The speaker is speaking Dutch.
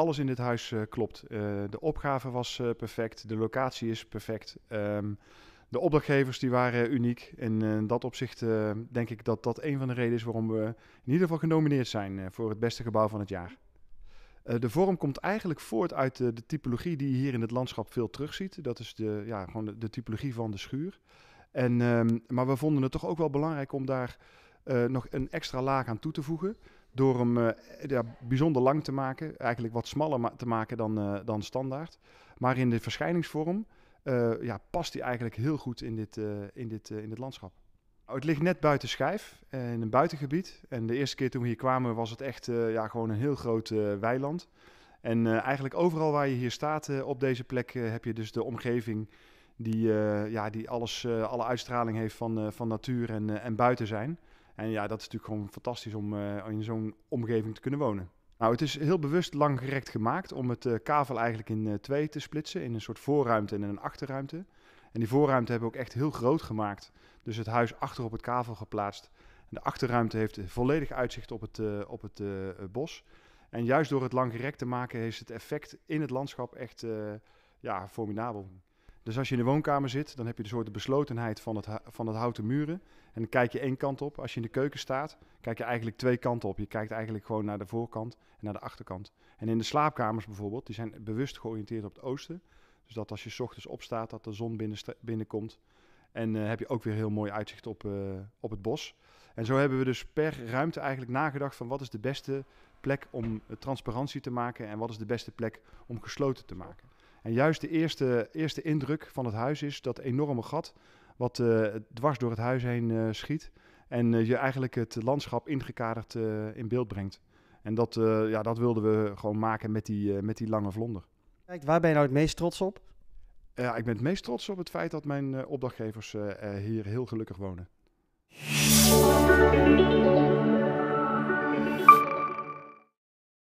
alles in dit huis eh, klopt. Eh, de opgave was eh, perfect, de locatie is perfect. Ehm, de opdrachtgevers die waren uniek. En in dat opzicht denk ik dat dat een van de redenen is waarom we in ieder geval genomineerd zijn voor het beste gebouw van het jaar. de vorm komt eigenlijk voort uit de, typologie die je hier in het landschap veel terugziet. Dat is de, ja, gewoon de, typologie van de schuur. En, ehm, maar we vonden het toch ook wel belangrijk om daar nog een extra laag aan toe te voegen. Door hem eh, bijzonder lang te maken. Eigenlijk wat smaller te maken dan, eh, dan standaard. Maar in de verschijningsvorm eh, ja, past hij eigenlijk heel goed in dit, in dit, in landschap. Oh, het ligt net buiten schijf, in een buitengebied. En de eerste keer toen we hier kwamen was het echt ja, gewoon een heel groot weiland. En eigenlijk overal waar je hier staat op deze plek heb je dus de omgeving die, ja, die alles, alle uitstraling heeft van, van natuur en, en buiten zijn. En ja, dat is natuurlijk gewoon fantastisch om eh, in zo'n omgeving te kunnen wonen. Nou, het is heel bewust langgerekt gemaakt om het eh, kavel eigenlijk in eh, twee te splitsen. In een soort voorruimte en een achterruimte. En die voorruimte hebben we ook echt heel groot gemaakt. Dus het huis achter op het kavel geplaatst. En de achterruimte heeft volledig uitzicht op het, op het bos. En juist door het langgerekt te maken, heeft het effect in het landschap echt uh, ja, formidabel. Dus als je in de woonkamer zit, dan heb je de soort beslotenheid van het, van het houten muren. En dan kijk je één kant op. Als je in de keuken staat, kijk je eigenlijk twee kanten op. Je kijkt eigenlijk gewoon naar de voorkant en naar de achterkant. En in de slaapkamers bijvoorbeeld, die zijn bewust georiënteerd op het oosten. Dus dat als je ochtends opstaat, dat de zon binnen binnenkomt. En eh, heb je ook weer heel mooi uitzicht op, eh, op het bos. En zo hebben we dus per ruimte eigenlijk nagedacht van wat is de beste plek om eh, transparantie te maken en wat is de beste plek om gesloten te maken. En juist de eerste, eerste indruk van het huis is dat enorme gat wat eh, dwars door het huis heen eh, schiet. En eh, je eigenlijk het landschap ingekaderd in beeld brengt. En dat, ja, dat wilden we gewoon maken met die, met die lange vlonder. Kijk, waar ben je nou het meest trots op? Ja, ik ben het meest trots op het feit dat mijn opdrachtgevers hier heel gelukkig wonen.